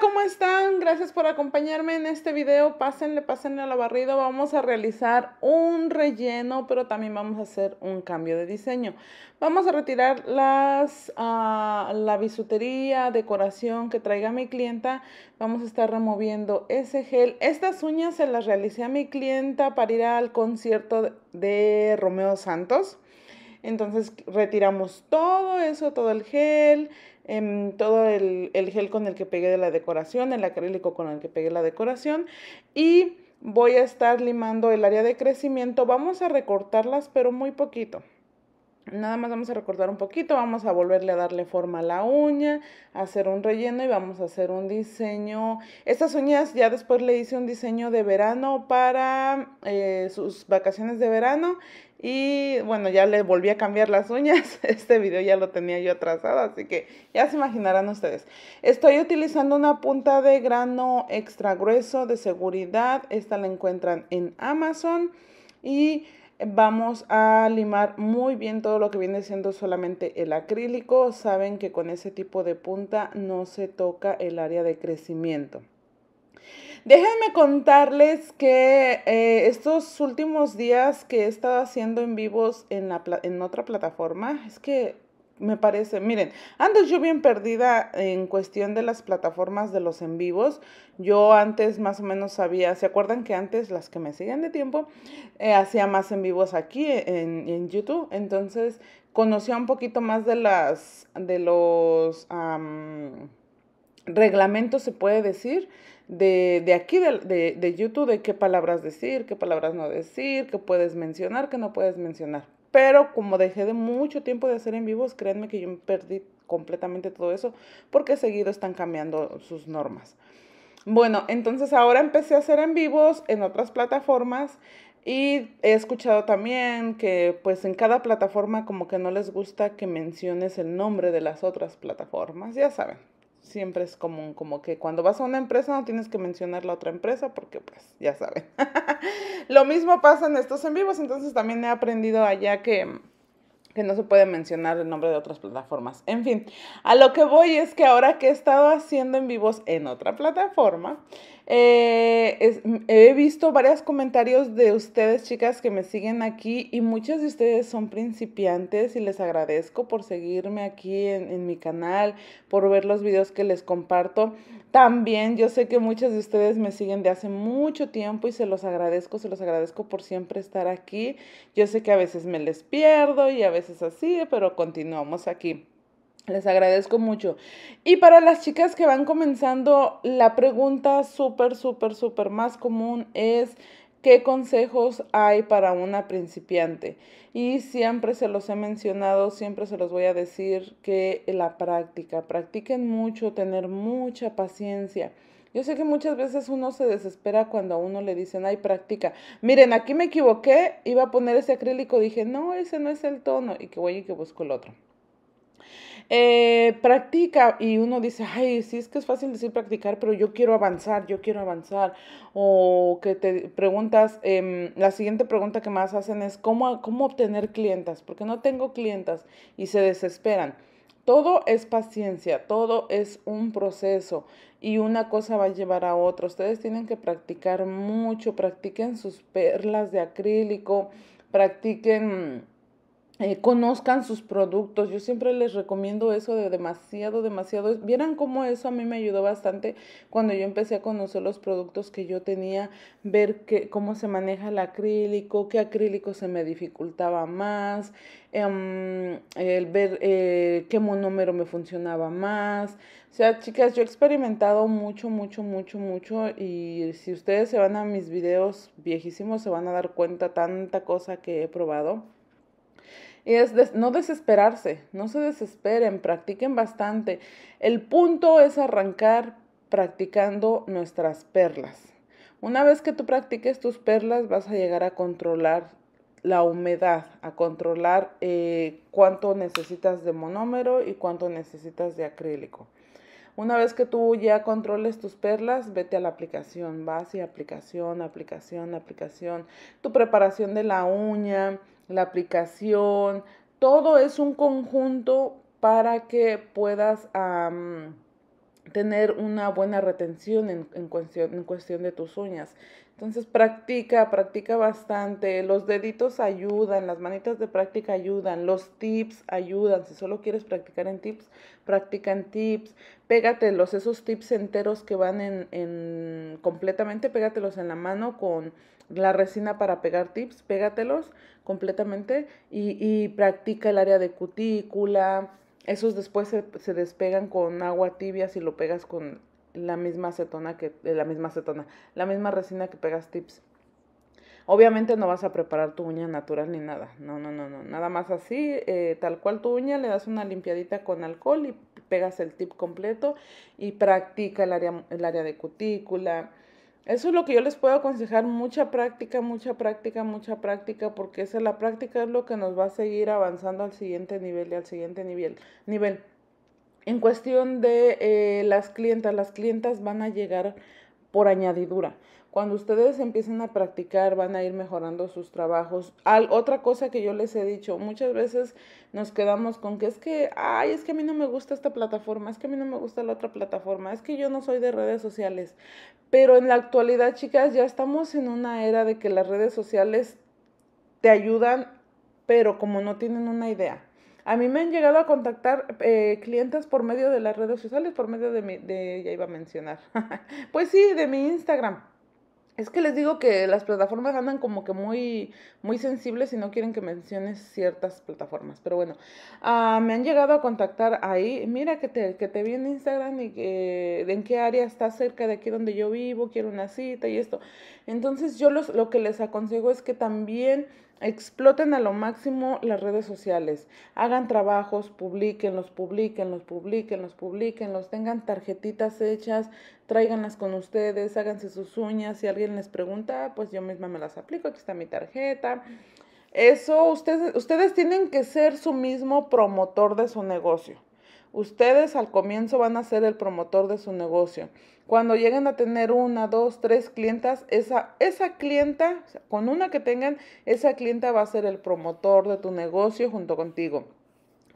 ¿cómo están? Gracias por acompañarme en este video. Pásenle, pásenle a la barrida. Vamos a realizar un relleno, pero también vamos a hacer un cambio de diseño. Vamos a retirar las, ah, la bisutería, decoración que traiga mi clienta. Vamos a estar removiendo ese gel. Estas uñas se las realicé a mi clienta para ir al concierto de Romeo Santos. Entonces retiramos todo eso, todo el gel, em, todo el, el, gel con el que pegué la decoración, el acrílico con el que pegué la decoración y voy a estar limando el área de crecimiento. Vamos a recortarlas, pero muy poquito. Nada más vamos a recortar un poquito, vamos a volverle a darle forma a la uña, hacer un relleno y vamos a hacer un diseño. Estas uñas ya después le hice un diseño de verano para eh, sus vacaciones de verano y bueno, ya le volví a cambiar las uñas. Este video ya lo tenía yo atrasado, así que ya se imaginarán ustedes. Estoy utilizando una punta de grano extra grueso de seguridad. Esta la encuentran en Amazon. Y Vamos a limar muy bien todo lo que viene siendo solamente el acrílico. Saben que con ese tipo de punta no se toca el área de crecimiento. Déjenme contarles que eh, estos últimos días que he estado haciendo en vivos en, la, en otra plataforma, es que me parece. Miren, antes yo bien perdida en cuestión de las plataformas de los en vivos. Yo antes más o menos sabía, ¿se acuerdan que antes las que me siguen de tiempo eh, hacía más en vivos aquí en, YouTube? Entonces conocía un poquito más de las, de los reglamentos, se puede decir, de, de aquí de, de YouTube, de qué palabras decir, qué palabras no decir, qué puedes mencionar, qué no puedes mencionar. Pero como dejé de mucho tiempo de hacer en vivos, créanme que yo perdí completamente todo eso porque seguido están cambiando sus normas. Bueno, entonces ahora empecé a hacer en vivos en otras plataformas y he escuchado también que pues en cada plataforma como que no les gusta que menciones el nombre de las otras plataformas, ya saben, siempre es común, como que cuando vas a una empresa no tienes que mencionar la otra empresa porque pues ya saben. Lo mismo pasa en estos en vivos, entonces también he aprendido allá que que no se puede mencionar el nombre de otras plataformas. En fin, a lo que voy es que ahora que he estado haciendo en vivos en otra plataforma, eh, he visto varios comentarios de ustedes, chicas, que me siguen aquí y muchas de ustedes son principiantes y les agradezco por seguirme aquí en, mi canal, por ver los videos que les comparto. También yo sé que muchas de ustedes me siguen de hace mucho tiempo y se los agradezco, se los agradezco por siempre estar aquí. Yo sé que a veces me les pierdo y a veces así, pero continuamos aquí. Les agradezco mucho. Y para las chicas que van comenzando, la pregunta súper, súper, súper más común es, ¿qué consejos hay para una principiante? Y siempre se los he mencionado, siempre se los voy a decir que la práctica, practiquen mucho, tener mucha paciencia. Yo sé que muchas veces uno se desespera cuando a uno le dicen, ay, practica. Miren, aquí me equivoqué, iba a poner ese acrílico, dije, no, ese no es el tono, y que voy y que busco el otro. Eh, practica y uno dice, ay, sí es que es fácil decir practicar, pero yo quiero avanzar, yo quiero avanzar. O que te preguntas, em, la siguiente pregunta que más hacen es, ¿cómo, ¿cómo obtener clientas? Porque no tengo clientas y se desesperan. Todo es paciencia, todo es un proceso y una cosa va a llevar a otra. Ustedes tienen que practicar mucho, practiquen sus perlas de acrílico, practiquen eh, conozcan sus productos. Yo siempre les recomiendo eso de demasiado, demasiado. Vieran cómo eso a mí me ayudó bastante cuando yo empecé a conocer los productos que yo tenía, ver que, cómo se maneja el acrílico, qué acrílico se me dificultaba más, em, el ver eh, qué monómero me funcionaba más. O sea, chicas, yo he experimentado mucho, mucho, mucho, mucho y si ustedes se van a mis videos viejísimos se van a dar cuenta tanta cosa que he probado y es no desesperarse, no se desesperen, practiquen bastante. El punto es arrancar practicando nuestras perlas. Una vez que tú practiques tus perlas, vas a llegar a controlar la humedad, a controlar eh, cuánto necesitas de monómero y cuánto necesitas de acrílico. Una vez que tú ya controles tus perlas, vete a la aplicación, vas y aplicación, aplicación, aplicación, tu preparación de la uña, la aplicación, todo es un conjunto para que puedas tener una buena retención en cuestión de tus uñas. Entonces practica, practica bastante. Los deditos ayudan, las manitas de práctica ayudan, los tips ayudan. Si solo quieres practicar en tips, practica en tips. Pégatelos, esos tips enteros que van en, en completamente, pégatelos en la mano con la resina para pegar tips, pégatelos completamente y, y practica el área de cutícula. Esos después se, se despegan con agua tibia si lo pegas con la misma acetona que eh, la misma acetona, la misma resina que pegas tips. Obviamente no vas a preparar tu uña natural ni nada. No, no, no, no. Nada más así, eh, tal cual tu uña, le das una limpiadita con alcohol y pegas el tip completo y practica el área, el área de cutícula. Eso es lo que yo les puedo aconsejar, mucha práctica, mucha práctica, mucha práctica, porque esa la práctica es lo que nos va a seguir avanzando al siguiente nivel y al siguiente nivel. nivel. En cuestión de eh, las clientas, las clientas van a llegar por añadidura. Cuando ustedes empiecen a practicar, van a ir mejorando sus trabajos. Al, otra cosa que yo les he dicho, muchas veces nos quedamos con que es que, ay, es que a mí no me gusta esta plataforma, es que a mí no me gusta la otra plataforma, es que yo no soy de redes sociales. Pero en la actualidad, chicas, ya estamos en una era de que las redes sociales te ayudan, pero como no tienen una idea. A mí me han llegado a contactar eh, clientes por medio de las redes sociales, por medio de mi, de, ya iba a mencionar, pues sí, de mi Instagram. Es que les digo que las plataformas andan como que muy, muy sensibles y no quieren que menciones ciertas plataformas. Pero bueno, ah, me han llegado a contactar ahí. Mira que te, que te vi en Instagram y que, en qué área está cerca de aquí donde yo vivo, quiero una cita y esto. Entonces yo los, lo que les aconsejo es que también Exploten a lo máximo las redes sociales. Hagan trabajos, publiquen, los publiquen, los publiquen. publiquenlos. Tengan tarjetitas hechas, tráiganlas con ustedes, háganse sus uñas. Si alguien les pregunta, pues yo misma me las aplico. Aquí está mi tarjeta. Eso, ustedes, ustedes tienen que ser su mismo promotor de su negocio. Ustedes al comienzo van a ser el promotor de su negocio. Cuando lleguen a tener una, dos, tres clientas, esa, clienta, con una que tengan, esa clienta va a ser el promotor de tu negocio junto contigo.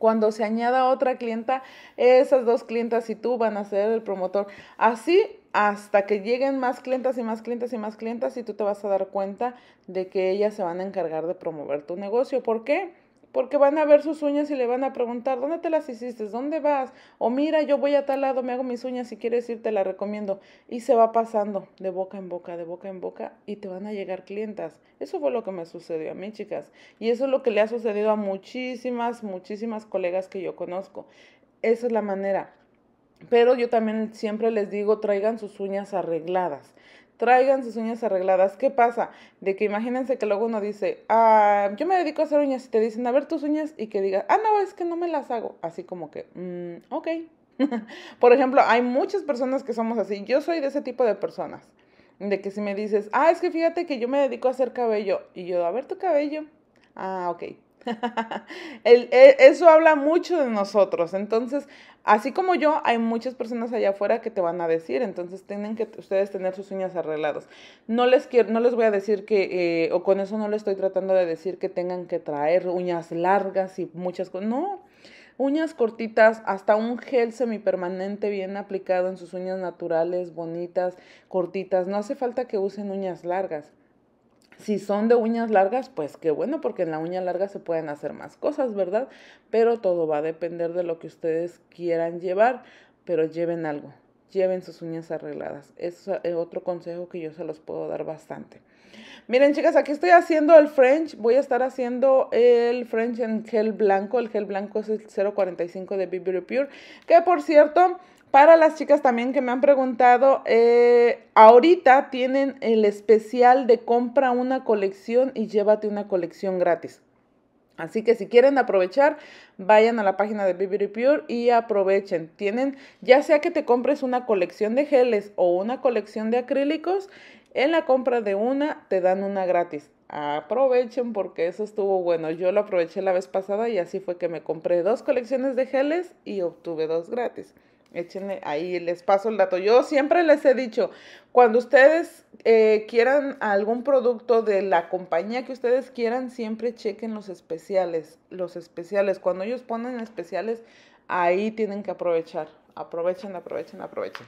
Cuando se añada otra clienta, esas dos clientas y tú van a ser el promotor. Así hasta que lleguen más clientas y más clientas y más clientas y tú te vas a dar cuenta de que ellas se van a encargar de promover tu negocio. ¿Por qué? porque van a ver sus uñas y le van a preguntar, ¿dónde te las hiciste? ¿Dónde vas? O mira, yo voy a tal lado, me hago mis uñas, si quieres ir, te la recomiendo. Y se va pasando de boca en boca, de boca en boca, y te van a llegar clientas. Eso fue lo que me sucedió a mí, chicas. Y eso es lo que le ha sucedido a muchísimas, muchísimas colegas que yo conozco. Esa es la manera. Pero yo también siempre les digo, traigan sus uñas arregladas traigan sus uñas arregladas. ¿Qué pasa? De que imagínense que luego uno dice, ah, yo me dedico a hacer uñas y te dicen, a ver tus uñas y que digas, ah, no, es que no me las hago. Así como que, mm, ok. Por ejemplo, hay muchas personas que somos así. Yo soy de ese tipo de personas. De que si me dices, ah, es que fíjate que yo me dedico a hacer cabello. Y yo, a ver tu cabello. Ah, ok. E, eso habla mucho de nosotros. Entonces, Así como yo, hay muchas personas allá afuera que te van a decir, entonces tienen que ustedes tener sus uñas arregladas. No les quiero, no les voy a decir que, eh, o con eso no les estoy tratando de decir que tengan que traer uñas largas y muchas cosas. No, uñas cortitas, hasta un gel semipermanente bien aplicado en sus uñas naturales, bonitas, cortitas. No hace falta que usen uñas largas. Si son de uñas largas, pues qué bueno, porque en la uña larga se pueden hacer más cosas, ¿verdad? Pero todo va a depender de lo que ustedes quieran llevar, pero lleven algo, lleven sus uñas arregladas. es eh, otro consejo que yo se los puedo dar bastante. Miren, chicas, aquí estoy haciendo el French. Voy a estar haciendo el French en gel blanco. El gel blanco es el 045 de Bibi Pure. Que por cierto, para las chicas también que me han preguntado, eh, ahorita tienen el especial de compra una colección y llévate una colección gratis. Así que si quieren aprovechar, vayan a la página de Beauty Pure y aprovechen. Tienen, ya sea que te compres una colección de geles o una colección de acrílicos, en la compra de una te dan una gratis. Aprovechen porque eso estuvo bueno. Yo lo aproveché la vez pasada y así fue que me compré dos colecciones de geles y obtuve dos gratis échenle ahí, les paso el dato. Yo siempre les he dicho, cuando ustedes eh, quieran algún producto de la compañía que ustedes quieran, siempre chequen los especiales, los especiales. Cuando ellos ponen especiales, ahí tienen que aprovechar. Aprovechen, aprovechen, aprovechen.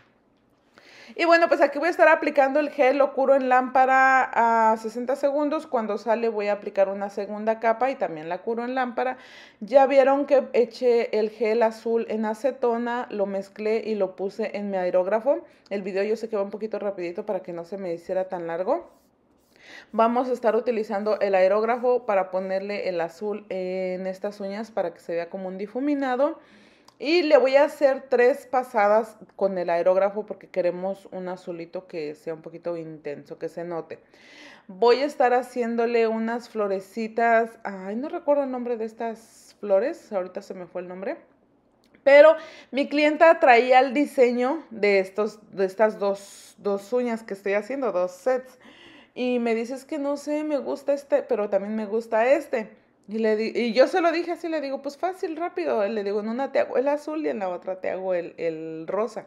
Y bueno, pues aquí voy a estar aplicando el gel, lo curo en lámpara a 60 segundos. Cuando sale voy a aplicar una segunda capa y también la curo en lámpara. Ya vieron que eché el gel azul en acetona, lo mezclé y lo puse en mi aerógrafo. El video yo sé que va un poquito rapidito para que no se me hiciera tan largo. Vamos a estar utilizando el aerógrafo para ponerle el azul en estas uñas para que se vea como un difuminado. Y le voy a hacer tres pasadas con el aerógrafo porque queremos un azulito que sea un poquito intenso, que se note. Voy a estar haciéndole unas florecitas, ay, no recuerdo el nombre de estas flores, ahorita se me fue el nombre. Pero mi clienta traía el diseño de, estos, de estas dos, dos uñas que estoy haciendo, dos sets. Y me dices que no sé, me gusta este, pero también me gusta este. Y, le y yo se lo dije así, le digo, pues fácil, rápido. Le digo, en una te hago el azul y en la otra te hago el, el rosa.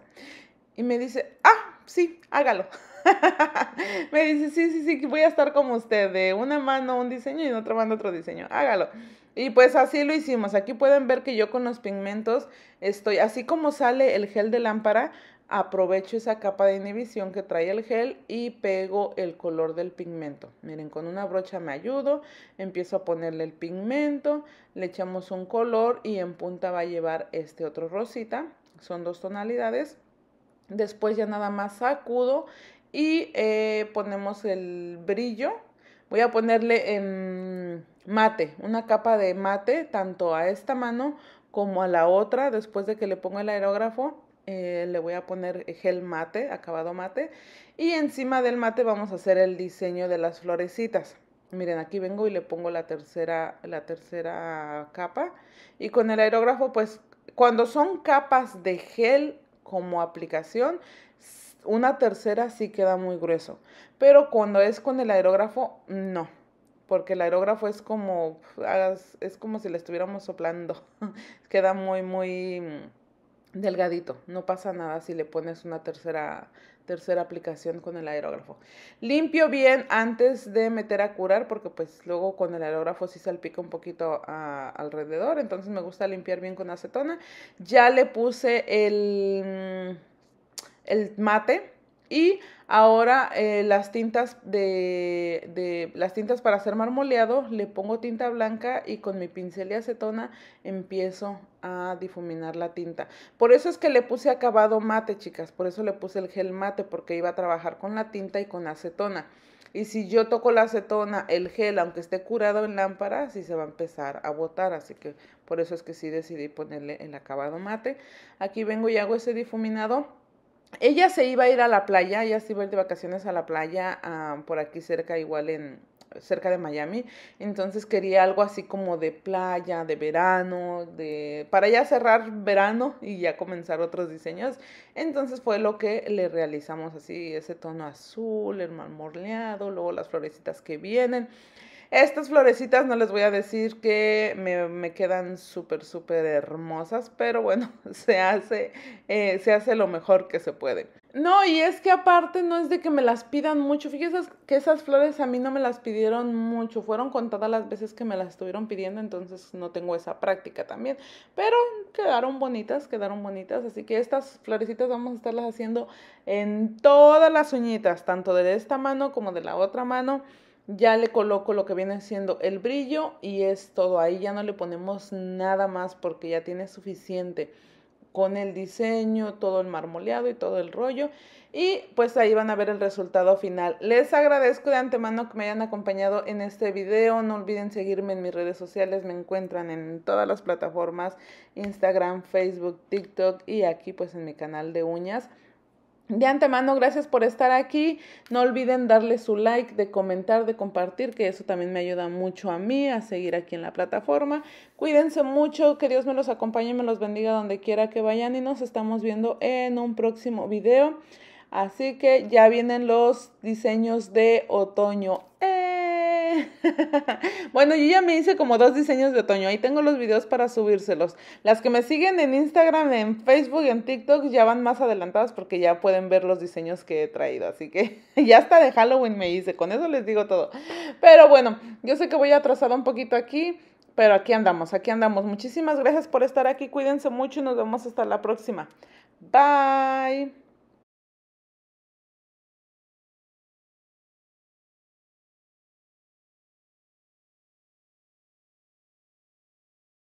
Y me dice, ah, sí, hágalo. me dice, sí, sí, sí, voy a estar como usted, de una mano un diseño y en otra mano otro diseño, hágalo. Y pues así lo hicimos. Aquí pueden ver que yo con los pigmentos estoy, así como sale el gel de lámpara, aprovecho esa capa de inhibición que trae el gel y pego el color del pigmento. Miren, con una brocha me ayudo, empiezo a ponerle el pigmento, le echamos un color y en punta va a llevar este otro rosita. Son dos tonalidades. Después ya nada más sacudo y eh, ponemos el brillo. Voy a ponerle en mate, una capa de mate, tanto a esta mano como a la otra, después de que le ponga el aerógrafo eh, le voy a poner gel mate, acabado mate, y encima del mate vamos a hacer el diseño de las florecitas. Miren, aquí vengo y le pongo la tercera, la tercera capa. Y con el aerógrafo, pues cuando son capas de gel como aplicación, una tercera sí queda muy grueso. Pero cuando es con el aerógrafo, no. Porque el aerógrafo es como, es como si le estuviéramos soplando. queda muy, muy mm, delgadito, no pasa nada si le pones una tercera, tercera aplicación con el aerógrafo. Limpio bien antes de meter a curar porque pues luego con el aerógrafo sí salpica un poquito alrededor, entonces me gusta limpiar bien con acetona. Ya le puse el, el mate, y ahora eh, las tintas de, las tintas para hacer marmoleado, le pongo tinta blanca y con mi pincel y acetona empiezo a difuminar la tinta. Por eso es que le puse acabado mate, chicas. Por eso le puse el gel mate, porque iba a trabajar con la tinta y con acetona. Y si yo toco la acetona, el gel, aunque esté curado en lámpara, sí se va a empezar a botar. Así que por eso es que sí decidí ponerle el acabado mate. Aquí vengo y hago ese difuminado ella se iba a ir a la playa, ella se iba a ir de vacaciones a la playa, por aquí cerca, igual en cerca de Miami, entonces quería algo así como de playa, de verano, de para ya cerrar verano y ya comenzar otros diseños. Entonces fue lo que le realizamos así, ese tono azul, el marmorleado, luego las florecitas que vienen. Estas florecitas no les voy a decir que me, quedan súper, súper hermosas, pero bueno, se hace, eh, se hace lo mejor que se puede. No, y es que aparte no es de que me las pidan mucho. Fíjense que esas flores a mí no me las pidieron mucho. Fueron contadas las veces que me las estuvieron pidiendo, entonces no tengo esa práctica también. Pero quedaron bonitas, quedaron bonitas. Así que estas florecitas vamos a estarlas haciendo en todas las uñitas, tanto de esta mano como de la otra mano ya le coloco lo que viene siendo el brillo y es todo. Ahí ya no le ponemos nada más porque ya tiene suficiente con el diseño, todo el marmoleado y todo el rollo. Y pues ahí van a ver el resultado final. Les agradezco de antemano que me hayan acompañado en este video. No olviden seguirme en mis redes sociales. Me encuentran en todas las plataformas. Instagram, Facebook, TikTok y aquí pues en mi canal de uñas. De antemano, gracias por estar aquí. No olviden darle su like, de comentar, de compartir, que eso también me ayuda mucho a mí a seguir aquí en la plataforma. Cuídense mucho, que Dios me los acompañe, y me los bendiga donde quiera que vayan y nos estamos viendo en un próximo video. Así que ya vienen los diseños de otoño. ¡Eh! bueno, yo ya me hice como dos diseños de otoño. Ahí tengo los videos para subírselos. Las que me siguen en Instagram, en Facebook, en TikTok ya van más adelantadas porque ya pueden ver los diseños que he traído. Así que ya hasta de Halloween me hice. Con eso les digo todo. Pero bueno, yo sé que voy atrasada un poquito aquí. Pero aquí andamos, aquí andamos. Muchísimas gracias por estar aquí. Cuídense mucho y nos vemos hasta la próxima. Bye.